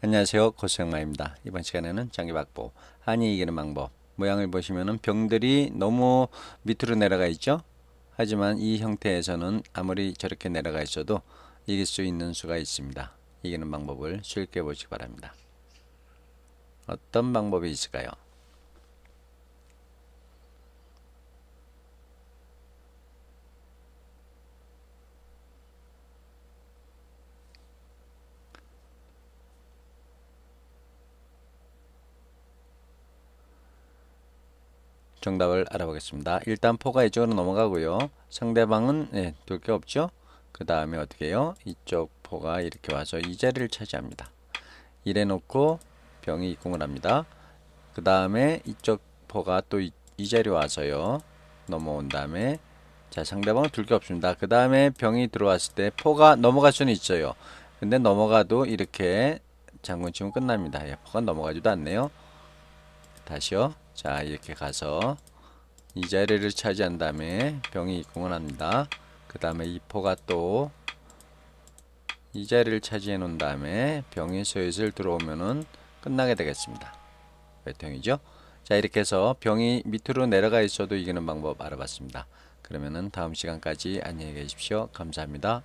안녕하세요 고수마입니다 이번 시간에는 장기박보 한이 이기는 방법 모양을 보시면은 병들이 너무 밑으로 내려가 있죠 하지만 이 형태에서는 아무리 저렇게 내려가 있어도 이길 수 있는 수가 있습니다 이기는 방법을 쉽게 보시기 바랍니다 어떤 방법이 있을까요 정답을 알아보겠습니다. 일단 포가 이쪽으로 넘어가고요. 상대방은 네, 예, 둘게 없죠. 그 다음에 어떻게 해요? 이쪽 포가 이렇게 와서 이 자리를 차지합니다. 이래 놓고 병이 입공을 합니다. 그 다음에 이쪽 포가 또 이 자리 와서요. 넘어온 다음에 자 상대방은 둘 게 없습니다. 그 다음에 병이 들어왔을 때 포가 넘어갈 수는 있어요. 근데 넘어가도 이렇게 장군 치면 끝납니다. 예, 포가 넘어가지도 않네요. 다시요 자 이렇게 가서 이 자리를 차지한 다음에 병이 공헌합니다 그 다음에 이 포가 또 이 자리를 차지해 놓은 다음에 병이 소잇을 들어오면은 끝나게 되겠습니다 외통이죠 자 이렇게 해서 병이 밑으로 내려가 있어도 이기는 방법 알아봤습니다 그러면은 다음 시간까지 안녕히 계십시오 감사합니다